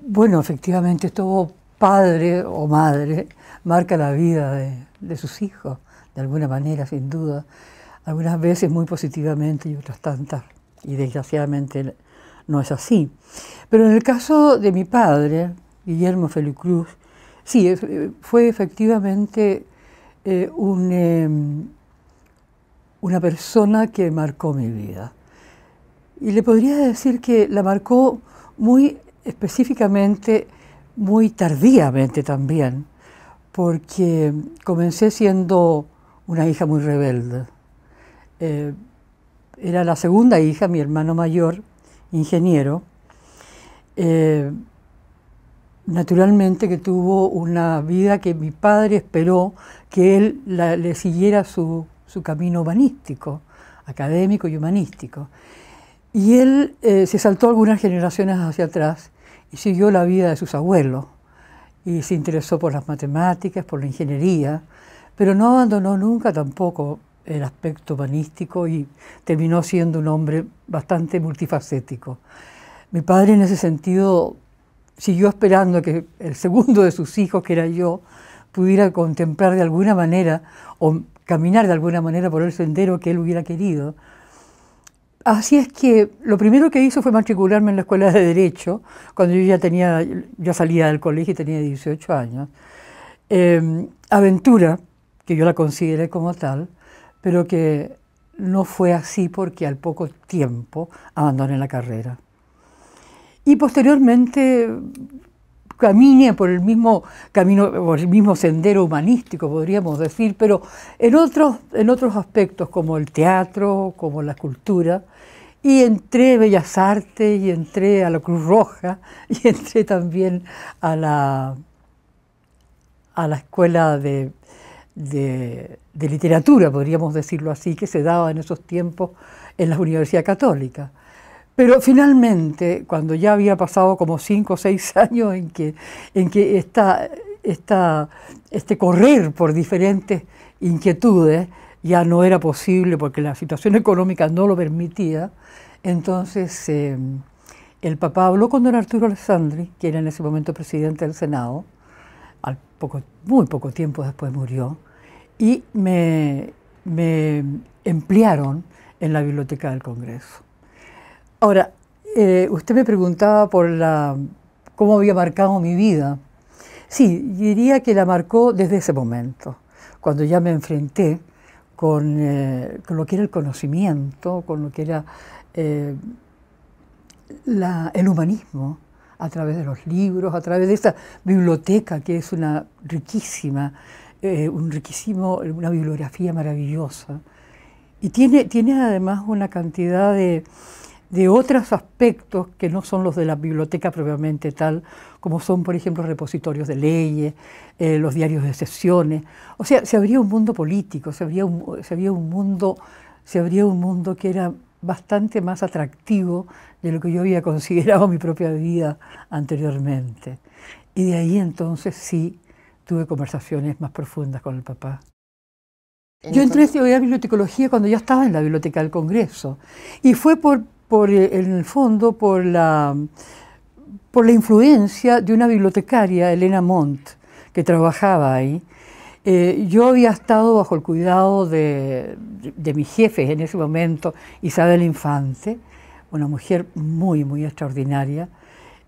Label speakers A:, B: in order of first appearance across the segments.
A: Bueno, efectivamente, todo padre o madre marca la vida de, sus hijos, de alguna manera, sin duda. Algunas veces muy positivamente y otras tantas. Y desgraciadamente no es así. Pero en el caso de mi padre, Guillermo Felicruz, sí, fue efectivamente eh, un, em, una persona que marcó mi vida. Y le podría decir que la marcó muy específicamente muy tardíamente también, porque comencé siendo una hija muy rebelde. Eh, era la segunda hija, mi hermano mayor, ingeniero, eh, naturalmente que tuvo una vida que mi padre esperó que él le siguiera su, camino humanístico, académico y humanístico. Y él eh, se saltó algunas generaciones hacia atrás siguió la vida de sus abuelos y se interesó por las matemáticas, por la ingeniería, pero no abandonó nunca tampoco el aspecto humanístico y terminó siendo un hombre bastante multifacético. Mi padre en ese sentido siguió esperando que el segundo de sus hijos, que era yo, pudiera contemplar de alguna manera o caminar de alguna manera por el sendero que él hubiera querido, Así es que lo primero que hizo fue matricularme en la escuela de Derecho, cuando yo ya tenía, ya salía del colegio y tenía 18 años. Em, aventura, que yo la consideré como tal, pero que no fue así porque al poco tiempo abandoné la carrera. Y posteriormente camine por el mismo camino, por el mismo sendero humanístico, podríamos decir, pero en otros, en otros aspectos, como el teatro, como la cultura, y entré a Bellas Artes, y entré a la Cruz Roja, y entré también a la, escuela de, de literatura, podríamos decirlo así, que se daba en esos tiempos en la Universidad Católica. Pero finalmente, cuando ya había pasado como cinco o seis años en que, en que esta, este correr por diferentes inquietudes ya no era posible porque la situación económica no lo permitía, entonces em, el papá habló con don Arturo Alessandri, que era en ese momento presidente del Senado, al poco, muy poco tiempo después murió, y me emplearon en la biblioteca del Congreso. Ahora, eh, usted me preguntaba por la, cómo había marcado mi vida. Sí, diría que la marcó desde ese momento, cuando ya me enfrenté con, eh, lo que era el conocimiento, con lo que era eh, el humanismo, a través de los libros, a través de esta biblioteca que es una riquísima, un riquísimo, una bibliografía maravillosa. Y tiene, tiene además una cantidad de, de otros aspectos que no son los de la biblioteca propiamente tal, como son, por ejemplo, repositorios de leyes, eh, los diarios de sesiones. O sea, se abría un mundo político, se abría un, se abría un, mundo, se abría un mundo que era bastante más atractivo de lo que yo había considerado mi propia vida anteriormente. Y de ahí entonces sí tuve conversaciones más profundas con el papá. Yo entré a estudiar bibliotecología cuando ya estaba en la Biblioteca del Congreso y fue por eh, en el fondo, por la, por la influencia de una bibliotecaria, Elena Montt, que trabajaba ahí. Eh, yo había estado bajo el cuidado de, de, mis jefes en ese momento, Isabel Infante, una mujer muy, muy extraordinaria,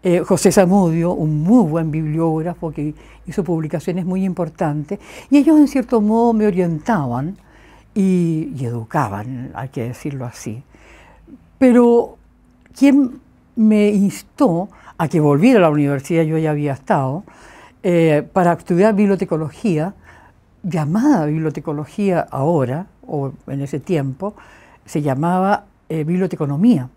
A: eh, José Zamudio, un muy buen bibliógrafo que hizo publicaciones muy importantes, y ellos en cierto modo me orientaban y educaban, hay que decirlo así. Pero quien me instó a que volviera a la universidad, yo ya había estado, eh, para estudiar bibliotecología, llamada bibliotecología ahora, o en ese tiempo, se llamaba eh, biblioteconomía.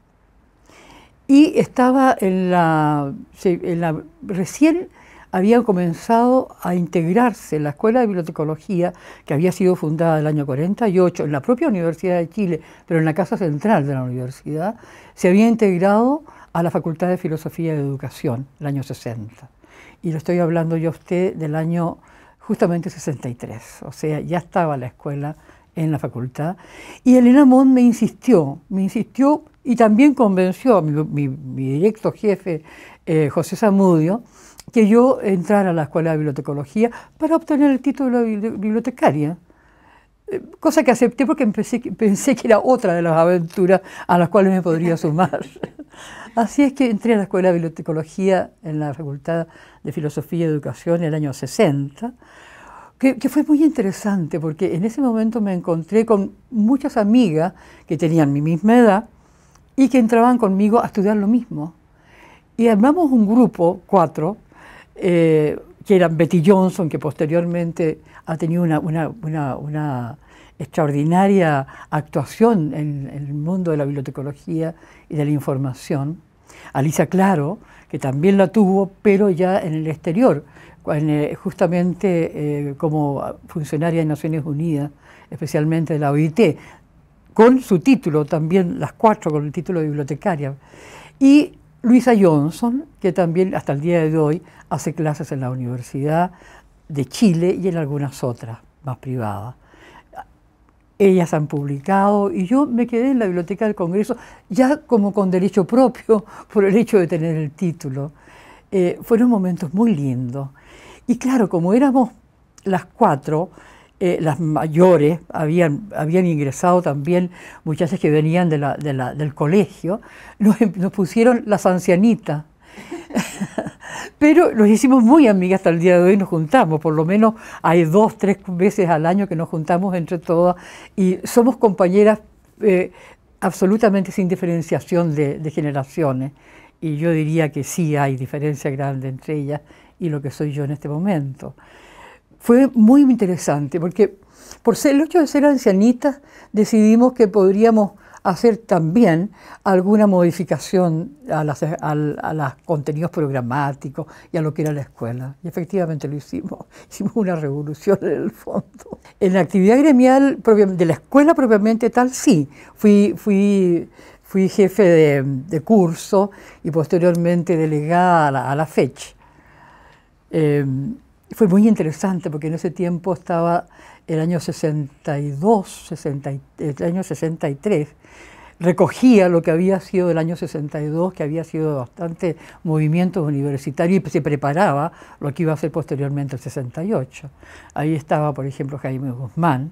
A: Y estaba en la, en la recién habían comenzado a integrarse la Escuela de Bibliotecología, que había sido fundada en el año 48 en la propia Universidad de Chile, pero en la Casa Central de la Universidad, se había integrado a la Facultad de Filosofía y Educación, el año 60. Y lo estoy hablando yo a usted del año justamente 63, o sea, ya estaba la escuela en la facultad. Y Elena Mont me insistió, me insistió y también convenció a mi, directo jefe, eh, José Zamudio, que yo entrara a la escuela de bibliotecología para obtener el título de bibliotecaria. Eh, cosa que acepté porque empecé, pensé que era otra de las aventuras a las cuales me podría sumar. Así es que entré a la Escuela de Bibliotecología en la Facultad de Filosofía y Educación en el año 60, que, que, fue muy interesante porque en ese momento me encontré con muchas amigas que tenían mi misma edad y que entraban conmigo a estudiar lo mismo. Y armamos un grupo, cuatro, eh, que era Betty Johnson, que posteriormente ha tenido una, una, una, extraordinaria actuación en, el mundo de la bibliotecología y de la información. Alicia Claro, que también la tuvo, pero ya en el exterior, eh, justamente eh, como funcionaria de Naciones Unidas, especialmente de la OIT, con su título también, las cuatro con el título de bibliotecaria. Y Luisa Johnson, que también hasta el día de hoy hace clases en la Universidad de Chile y en algunas otras más privadas. Ellas han publicado y yo me quedé en la Biblioteca del Congreso ya como con derecho propio por el hecho de tener el título. Eh, fueron momentos muy lindos. Y claro, como éramos las cuatro, eh, las mayores, habían, habían ingresado también muchachas que venían de del colegio, em, nos, pusieron las ancianitas. Pero nos hicimos muy amigas hasta el día de hoy, nos juntamos, por lo menos hay dos, tres veces al año que nos juntamos entre todas y somos compañeras eh, absolutamente sin diferenciación de, generaciones. Y yo diría que sí hay diferencia grande entre ellas y lo que soy yo en este momento fue muy interesante, porque por ser el hecho de ser ancianitas, decidimos que podríamos hacer también alguna modificación a, las, los contenidos programáticos y a lo que era la escuela. Y efectivamente lo hicimos. Hicimos una revolución en el fondo. En la actividad gremial de la escuela propiamente tal, sí. Fui, fui, fui jefe de, curso y posteriormente delegada a la, a FECH. Em, fue muy interesante porque en ese tiempo estaba el año 62, el año 63, recogía lo que había sido el año 62, que había sido bastante movimiento universitario y se preparaba lo que iba a ser posteriormente el 68. Ahí estaba, por ejemplo, Jaime Guzmán,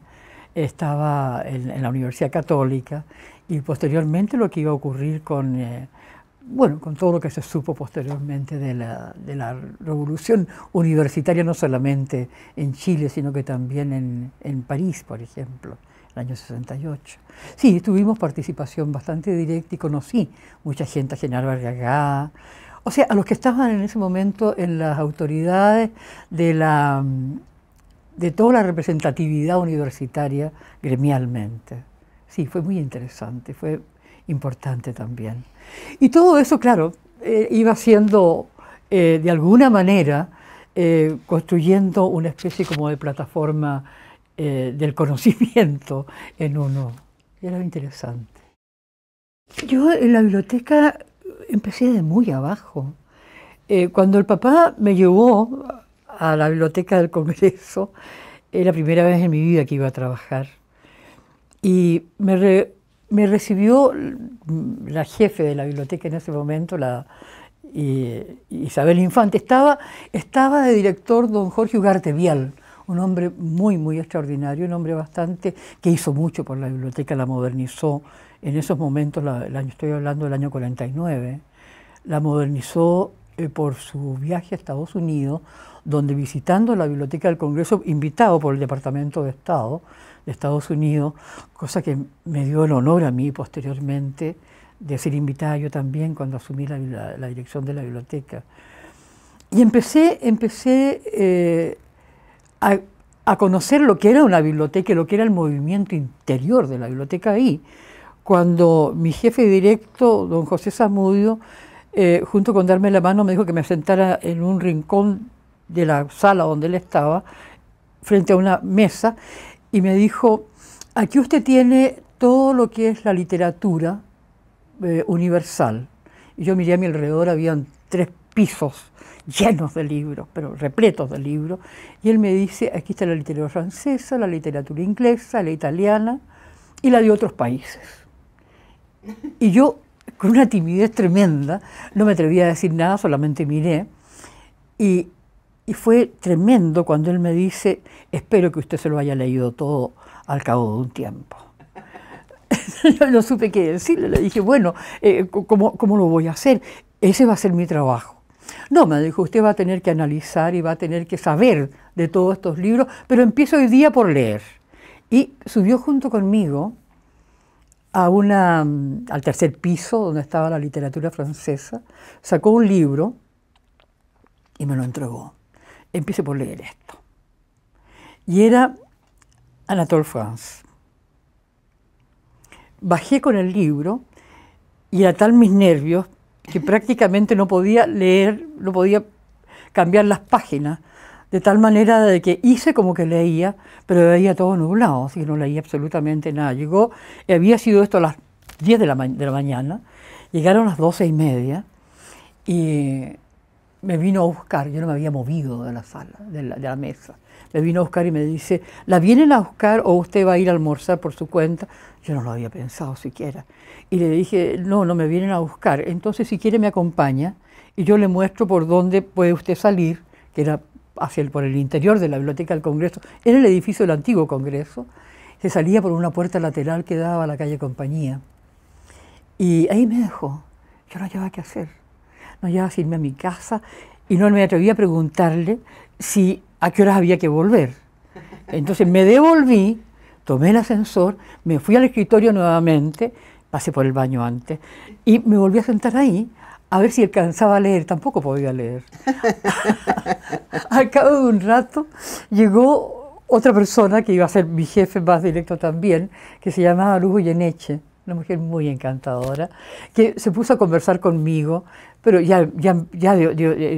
A: estaba en, la Universidad Católica y posteriormente lo que iba a ocurrir con... Eh, bueno, con todo lo que se supo posteriormente de la, de revolución universitaria, no solamente en Chile, sino que también en, París, por ejemplo, el año 68. Sí, tuvimos participación bastante directa y conocí mucha gente, a General o sea, a los que estaban en ese momento en las autoridades de toda la representatividad universitaria gremialmente. Sí, fue muy interesante, fue importante también. Y todo eso, claro, eh, iba siendo eh, de alguna manera eh, construyendo una especie como de plataforma del conocimiento en uno. Era interesante. Yo en la biblioteca empecé de muy abajo. cuando el papá me llevó a la biblioteca del Congreso, era la primera vez en mi vida que iba a trabajar. Y me, re, me recibió la jefe de la biblioteca en ese momento, la Isabel Infante, estaba, estaba de director don Jorge Ugarte Vial, un hombre muy, muy extraordinario, un hombre bastante que hizo mucho por la biblioteca, la modernizó. En esos momentos, estoy hablando del año 49, la modernizó eh, por su viaje a Estados Unidos, donde visitando la Biblioteca del Congreso, invitado por el Departamento de Estado de Estados Unidos, cosa que me dio el honor a mí posteriormente de ser invitada yo también cuando asumí la, dirección de la biblioteca. Y empecé, empecé eh, a, a, conocer lo que era una biblioteca y lo que era el movimiento interior de la biblioteca ahí, cuando mi jefe directo, don José Zamudio, eh, junto con darme la mano, me dijo que me sentara en un rincón de la sala donde él estaba, frente a una mesa, y me dijo, aquí usted tiene todo lo que es la literatura eh, universal. Y yo miré a mi alrededor, habían tres pisos llenos de libros, pero repletos de libros, y él me dice, aquí está la literatura francesa, la literatura inglesa, la italiana y la de otros países. Y yo con una timidez tremenda, no me atreví a decir nada, solamente miré. Y, fue tremendo cuando él me dice, espero que usted se lo haya leído todo al cabo de un tiempo. Yo no supe qué decirle, le dije, bueno, eh, ¿cómo, ¿cómo, lo voy a hacer? Ese va a ser mi trabajo. No, me dijo, usted va a tener que analizar y va a tener que saber de todos estos libros, pero empiezo hoy día por leer. Y subió junto conmigo a una, mm, al tercer piso donde estaba la literatura francesa, sacó un libro y me lo entregó. Empecé por leer esto. Y era Anatole France. Bajé con el libro y era tal mis nervios que prácticamente no podía leer, no podía cambiar las páginas de tal manera de que hice como que leía, pero veía todo nublado, así que no leía absolutamente nada. Llegó, había sido esto a las 10 de la, mañana, llegaron a las 12 y media y me vino a buscar, yo no me había movido de la sala, de la, de la mesa. Me vino a buscar y me dice, ¿la vienen a buscar o usted va a ir a almorzar por su cuenta? Yo no lo había pensado siquiera. Y le dije, no, no me vienen a buscar. Entonces, si quiere, me acompaña y yo le muestro por dónde puede usted salir, que era hacia el, por el interior de la Biblioteca del Congreso, era el edificio del antiguo Congreso, se salía por una puerta lateral que daba a la calle Compañía. Y ahí me dejó, yo no llevaba qué hacer, no llevaba a irme a mi casa y no me atrevía a preguntarle si a qué horas había que volver. Entonces me devolví, tomé el ascensor, me fui al escritorio nuevamente, pasé por el baño antes y me volví a sentar ahí a ver si alcanzaba a leer, tampoco podía leer. Al cabo de un rato llegó otra persona que iba a ser mi jefe más directo también, que se llamaba Lugo Yeneche, una mujer muy encantadora, que se puso a conversar conmigo, pero ya, ya, ya,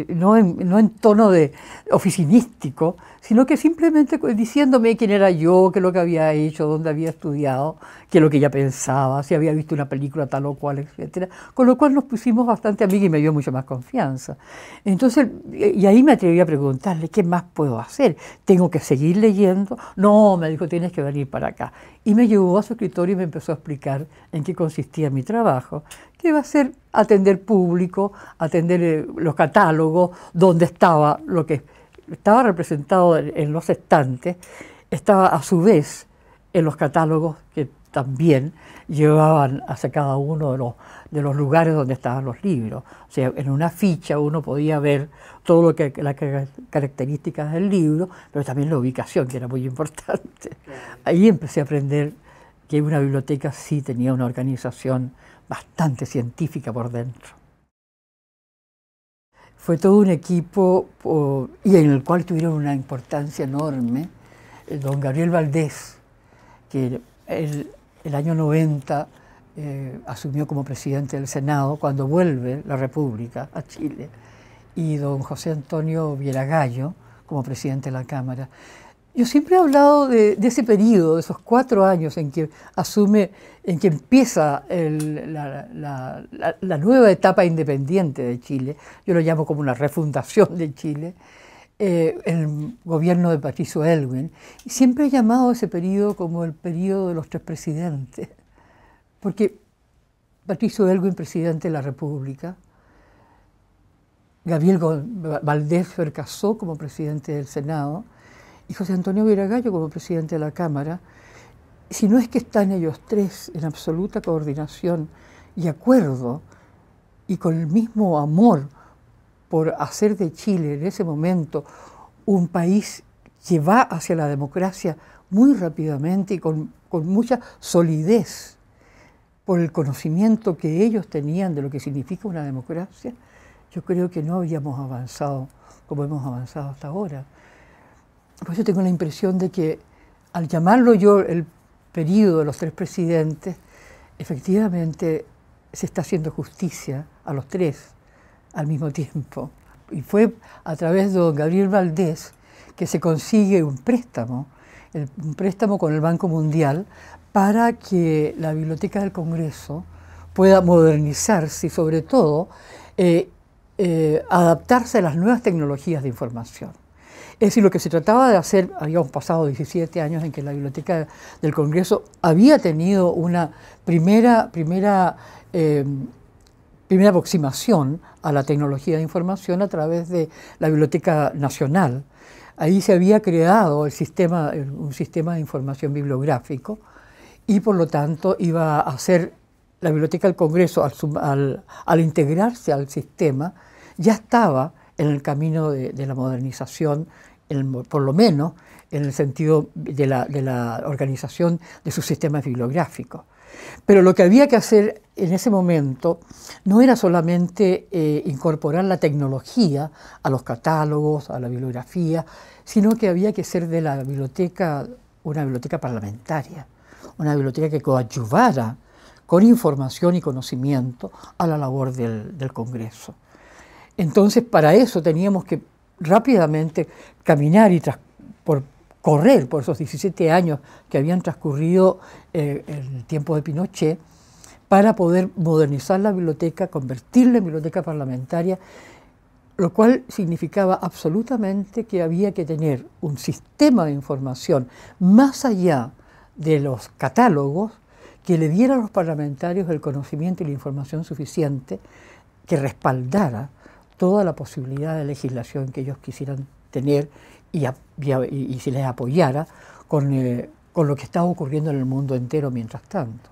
A: no, en, tono de oficinístico, sino que simplemente diciéndome quién era yo, qué es lo que había hecho, dónde había estudiado, qué es lo que ella pensaba, si había visto una película tal o cual, etcétera. Con lo cual nos pusimos bastante amigos y me dio mucha más confianza. Entonces, eh, y ahí me atreví a preguntarle, ¿qué más puedo hacer? ¿Tengo que seguir leyendo? No, me dijo, tienes que venir para acá. Y me llevó a su escritorio y me empezó a explicar en qué consistía mi trabajo, que iba a ser atender público, atender eh, los catálogos, dónde estaba lo que estaba representado en los estantes, estaba a su vez en los catálogos que también llevaban hacia cada uno de los, de los lugares donde estaban los libros. O sea, en una ficha uno podía ver todo lo que las características del libro, pero también la ubicación, que era muy importante. Ahí empecé a aprender que una biblioteca sí tenía una organización bastante científica por dentro. Fue todo un equipo y en el cual tuvieron una importancia enorme eh, don Gabriel Valdés, que el, el año 90 eh, asumió como presidente del Senado cuando vuelve la República a Chile, y don José Antonio Villagallo como presidente de la Cámara. Yo siempre he hablado de, ese periodo, de esos cuatro años en que asume, en que empieza la, nueva etapa independiente de Chile, yo lo llamo como una refundación de Chile, eh, el gobierno de Patricio Elwin. Y siempre he llamado ese periodo como el periodo de los tres presidentes, porque Patricio Elwin, presidente de la República, Gabriel Valdés Fercasó como presidente del Senado, y José Antonio Viragallo como presidente de la Cámara, si no es que están ellos tres en absoluta coordinación y acuerdo y con el mismo amor por hacer de Chile en ese momento un país que va hacia la democracia muy rápidamente y con, con mucha solidez por el conocimiento que ellos tenían de lo que significa una democracia, yo creo que no habíamos avanzado como hemos avanzado hasta ahora. Por eso tengo la impresión de que al llamarlo yo el periodo de los tres presidentes, efectivamente se está haciendo justicia a los tres al mismo tiempo. Y fue a través de don Gabriel Valdés que se consigue un préstamo, un préstamo con el Banco Mundial para que la Biblioteca del Congreso pueda modernizarse y sobre todo eh, eh, adaptarse a las nuevas tecnologías de información. Es decir, lo que se trataba de hacer, habíamos pasado 17 años en que la Biblioteca del Congreso había tenido una primera, primera, eh, primera aproximación a la tecnología de información a través de la Biblioteca Nacional. Ahí se había creado el sistema, un sistema de información bibliográfico y por lo tanto iba a hacer la Biblioteca del Congreso, al, integrarse al sistema, ya estaba en el camino de la modernización por lo menos en el sentido de la, organización de sus sistemas bibliográficos. Pero lo que había que hacer en ese momento no era solamente eh, incorporar la tecnología a los catálogos, a la bibliografía, sino que había que ser de la biblioteca una biblioteca parlamentaria, una biblioteca que coadyuvara con información y conocimiento a la labor del Congreso. Entonces, para eso teníamos que rápidamente caminar y por correr por esos 17 años que habían transcurrido en eh, el tiempo de Pinochet para poder modernizar la biblioteca, convertirla en biblioteca parlamentaria, lo cual significaba absolutamente que había que tener un sistema de información más allá de los catálogos que le diera a los parlamentarios el conocimiento y la información suficiente que respaldara toda la posibilidad de legislación que ellos quisieran tener y, si les apoyara con, eh, lo que estaba ocurriendo en el mundo entero mientras tanto.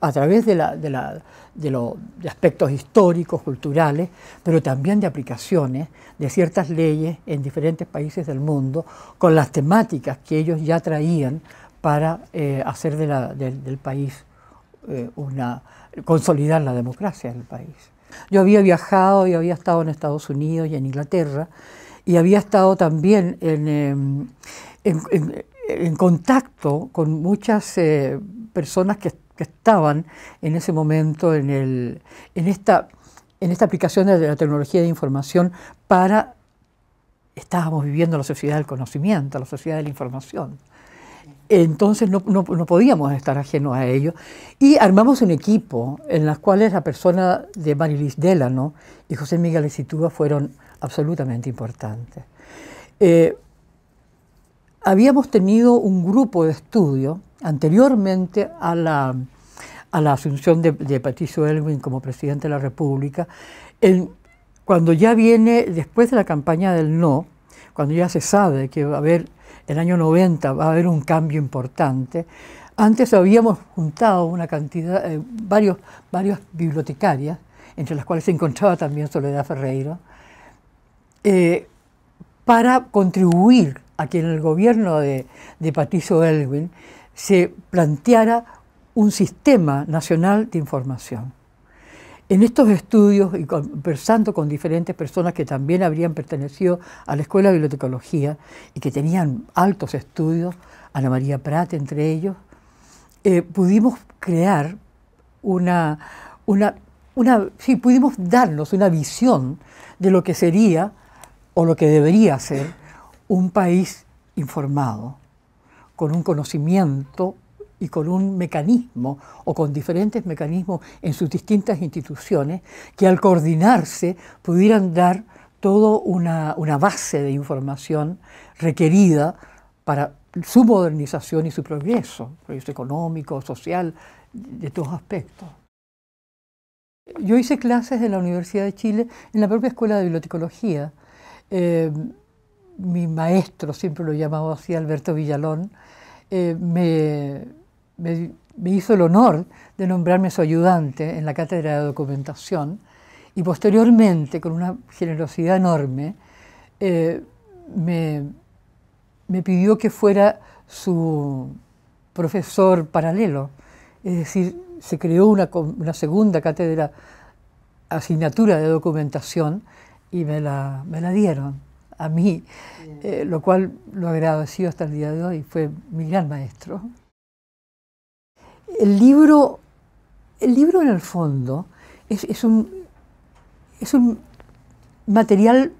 A: A través de, la, de, aspectos históricos, culturales, pero también de aplicaciones de ciertas leyes en diferentes países del mundo, con las temáticas que ellos ya traían para eh, hacer del país eh, una. consolidar la democracia en el país. Yo había viajado y había estado en Estados Unidos y en Inglaterra y había estado también en, em, contacto con muchas eh, personas que, estaban en ese momento en, en, esta, en esta aplicación de la tecnología de información para, estábamos viviendo la sociedad del conocimiento, la sociedad de la información. Entonces no, podíamos estar ajenos a ellos Y armamos un equipo en las cuales la persona de Marilis Delano y José Miguel Sitúa fueron absolutamente importantes. Eh, habíamos tenido un grupo de estudio anteriormente a la, a la asunción de, Patricio Elwin como presidente de la República, cuando ya viene, después de la campaña del no, cuando ya se sabe que va a haber el año 90 va a haber un cambio importante. Antes habíamos juntado una cantidad, eh, varios, varias bibliotecarias, entre las cuales se encontraba también Soledad Ferreiro, eh, para contribuir a que en el gobierno de, de Patricio Elwin se planteara un sistema nacional de información. En estos estudios y conversando con diferentes personas que también habrían pertenecido a la Escuela de Bibliotecología y que tenían altos estudios, Ana María Prat entre ellos, eh, pudimos crear una, una, una, sí, pudimos darnos una visión de lo que sería o lo que debería ser un país informado, con un conocimiento y con un mecanismo o con diferentes mecanismos en sus distintas instituciones que al coordinarse pudieran dar toda una, base de información requerida para su modernización y su progreso, progreso económico, social, de todos aspectos. Yo hice clases en la Universidad de Chile, en la propia Escuela de Bibliotecología. Eh, mi maestro, siempre lo he así, Alberto Villalón, eh, me, me, hizo el honor de nombrarme su ayudante en la cátedra de documentación y posteriormente, con una generosidad enorme, eh, me, pidió que fuera su profesor paralelo, es decir, se creó una, segunda cátedra, asignatura de documentación, y me la, dieron a mí, eh, lo cual lo agradecido hasta el día de hoy, fue mi gran maestro el libro, el libro en el fondo es, un, es un material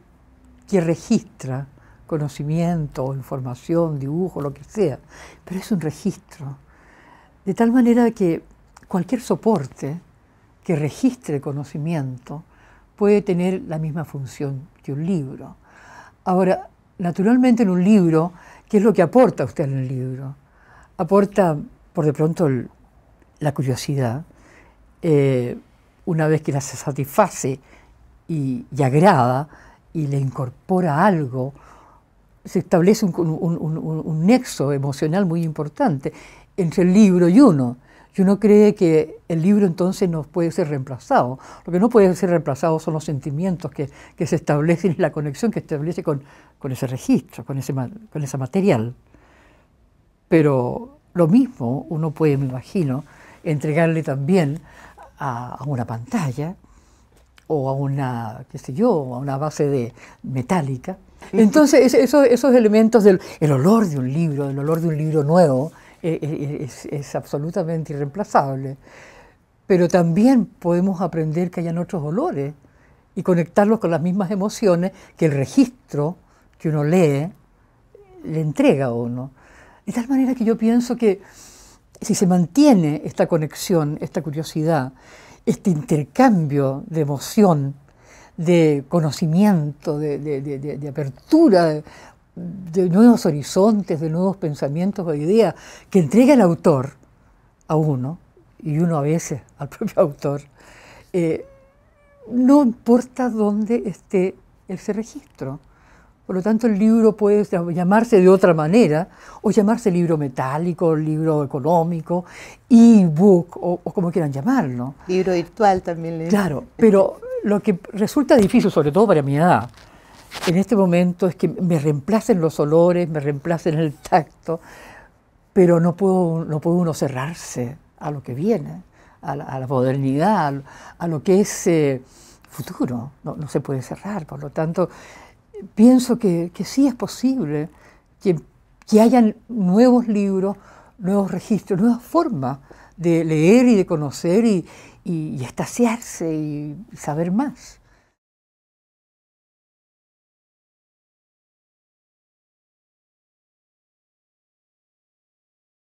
A: que registra conocimiento, información, dibujo, lo que sea, pero es un registro. De tal manera que cualquier soporte que registre conocimiento puede tener la misma función que un libro. Ahora, naturalmente en un libro, ¿qué es lo que aporta usted en el libro? Aporta, por de pronto, el, la curiosidad, eh, una vez que la se satisface y, agrada y le incorpora algo, se establece un, nexo emocional muy importante entre el libro y uno. Y uno cree que el libro entonces no puede ser reemplazado. Lo que no puede ser reemplazado son los sentimientos que, se establecen y la conexión que se establece con, ese registro, con ese, con ese material. Pero lo mismo uno puede, me imagino, entregarle también a, una pantalla o a una, qué sé yo, a una base de metálica. Entonces, esos, esos elementos del el olor de un libro, el olor de un libro nuevo, e, e, e, es, absolutamente irreemplazable. Pero también podemos aprender que hayan otros olores y conectarlos con las mismas emociones que el registro que uno lee le entrega a uno. De tal manera que yo pienso que si se mantiene esta conexión, esta curiosidad, este intercambio de emoción, de conocimiento, de, apertura, de nuevos horizontes, de nuevos pensamientos o ideas que entrega el autor a uno, y uno a veces al propio autor, eh, no importa dónde esté ese registro. Por lo tanto, el libro puede llamarse de otra manera, o llamarse libro metálico, libro económico, e-book, o, como quieran llamarlo. Libro virtual también. claro, pero lo que resulta difícil, sobre todo para mi edad, en este momento es que me reemplacen los olores, me reemplacen el tacto, pero no, puedo, no puede uno cerrarse a lo que viene, a la, modernidad, a lo que es eh, futuro. No, no se puede cerrar, por lo tanto pienso que, que, sí es posible que, hayan nuevos libros, nuevos registros, nuevas formas de leer y de conocer y, y, y estaciarse y saber más.